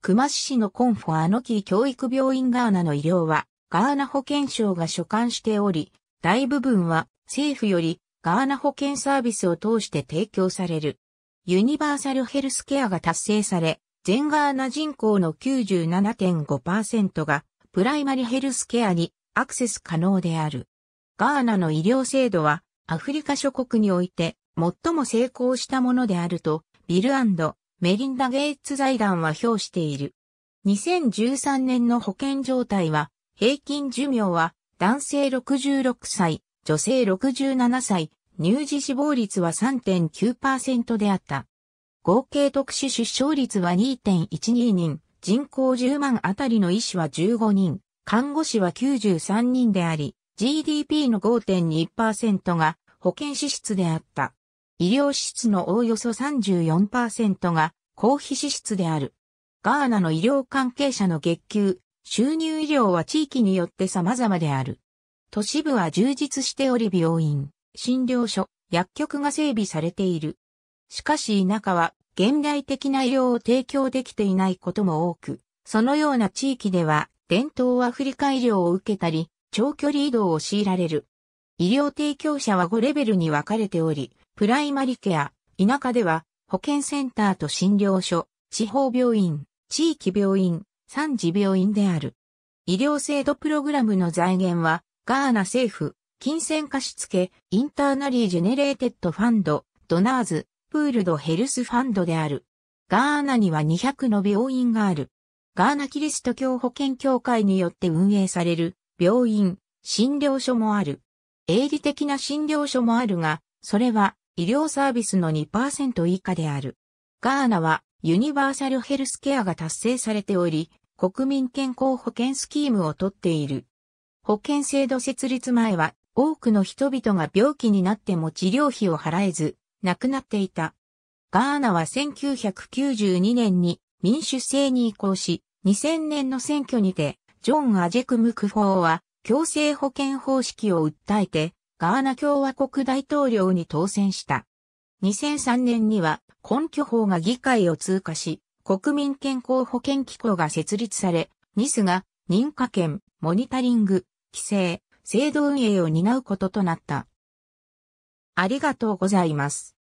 熊市市のコンフォアノキー教育病院ガーナの医療は、ガーナ保健省が所管しており、大部分は政府よりガーナ保健サービスを通して提供される。ユニバーサルヘルスケアが達成され、全ガーナ人口の97.5%がプライマリヘルスケアにアクセス可能である。ガーナの医療制度はアフリカ諸国において最も成功したものであるとビルメリンダ・ゲイツ財団は評している。2013年の保険状態は、平均寿命は男性66歳、女性67歳、乳児死亡率は3.9%であった。合計特殊出生率は2.12人、人口10万あたりの医師は15人、看護師は93人であり、GDP の5.2%が保険支出であった。医療支出のおおよそ34%が公費支出である。ガーナの医療関係者の月給、収入医療は地域によって様々である。都市部は充実しており病院、診療所、薬局が整備されている。しかし田舎は現代的な医療を提供できていないことも多く、そのような地域では伝統アフリカ医療を受けたり、長距離移動を強いられる。医療提供者は5レベルに分かれており、プライマリケア、田舎では、保健センターと診療所、地方病院、地域病院、三次病院である。医療制度プログラムの財源は、ガーナ政府、金銭貸付、インターナリージェネレーテッドファンド、ドナーズ、プールドヘルスファンドである。ガーナには200の病院がある。ガーナキリスト教保健協会によって運営される病院、診療所もある。営利的な診療所もあるが、それは医療サービスの2%以下である。ガーナはユニバーサルヘルスケアが達成されており、国民健康保険スキームをとっている。保険制度設立前は多くの人々が病気になっても治療費を払えず、亡くなっていた。ガーナは1992年に民主制に移行し、2000年の選挙にて、ジョン・アジェクムクフォーは強制保険方式を訴えて、ガーナ共和国大統領に当選した。2003年には根拠法が議会を通過し、国民健康保険機構が設立され、ニスが認可権、モニタリング、規制、制度運営を担うこととなった。ありがとうございます。